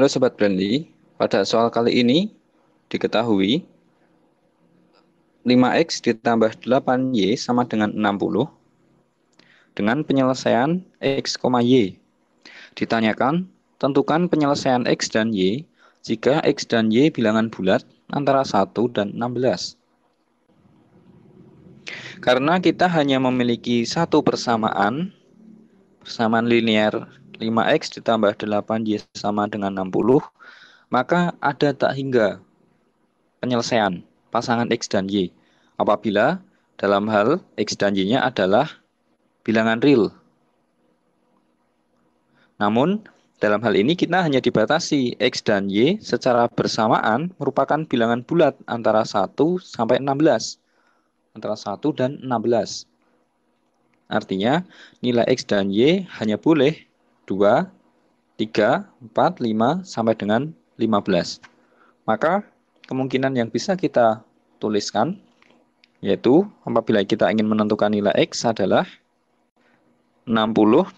Halo Sobat Brandly, pada soal kali ini diketahui 5X ditambah 8Y sama dengan 60 dengan penyelesaian X, Y. Ditanyakan, tentukan penyelesaian X dan Y jika X dan Y bilangan bulat antara 1 dan 16. Karena kita hanya memiliki satu persamaan, persamaan linear 5X ditambah 8Y sama dengan 60, maka ada tak hingga penyelesaian pasangan X dan Y. Apabila dalam hal X dan Y-nya adalah bilangan real. Namun, dalam hal ini kita hanya dibatasi X dan Y secara bersamaan merupakan bilangan bulat antara 1 sampai 16. Antara 1 dan 16. Artinya, nilai X dan Y hanya boleh 2, 3, 4, 5, sampai dengan 15. Maka kemungkinan yang bisa kita tuliskan yaitu apabila kita ingin menentukan nilai X adalah 60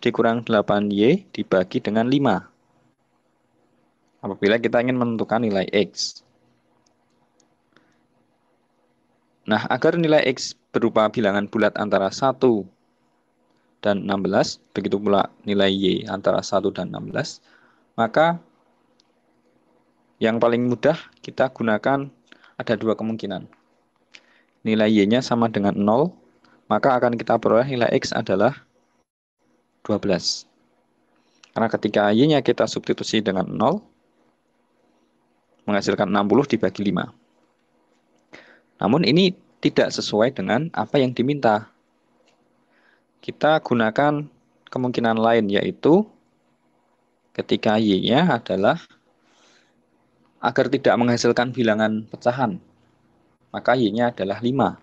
dikurang 8Y dibagi dengan 5. Apabila kita ingin menentukan nilai X. Nah, agar nilai X berupa bilangan bulat antara 1 dan 16, begitu pula nilai Y antara 1 dan 16, maka yang paling mudah kita gunakan ada dua kemungkinan. Nilai Y-nya sama dengan 0, maka akan kita peroleh nilai X adalah 12. Karena ketika Y-nya kita substitusi dengan 0, menghasilkan 60 dibagi 5. Namun ini tidak sesuai dengan apa yang diminta kita gunakan kemungkinan lain yaitu ketika Y-nya adalah agar tidak menghasilkan bilangan pecahan, maka Y-nya adalah 5.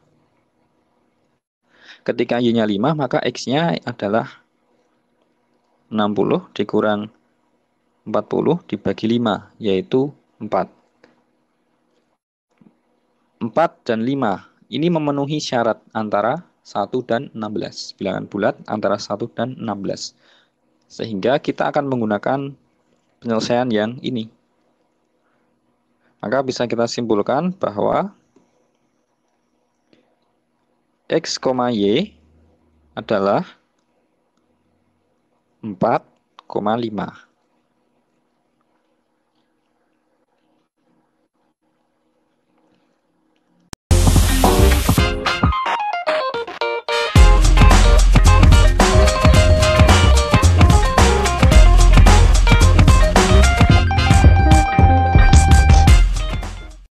Ketika Y-nya 5, maka X-nya adalah 60 dikurang 40 dibagi 5, yaitu 4. 4 dan 5. Ini memenuhi syarat antara 1 dan 16. Bilangan bulat antara 1 dan 16. Sehingga kita akan menggunakan penyelesaian yang ini. Maka bisa kita simpulkan bahwa X, Y adalah 4,5.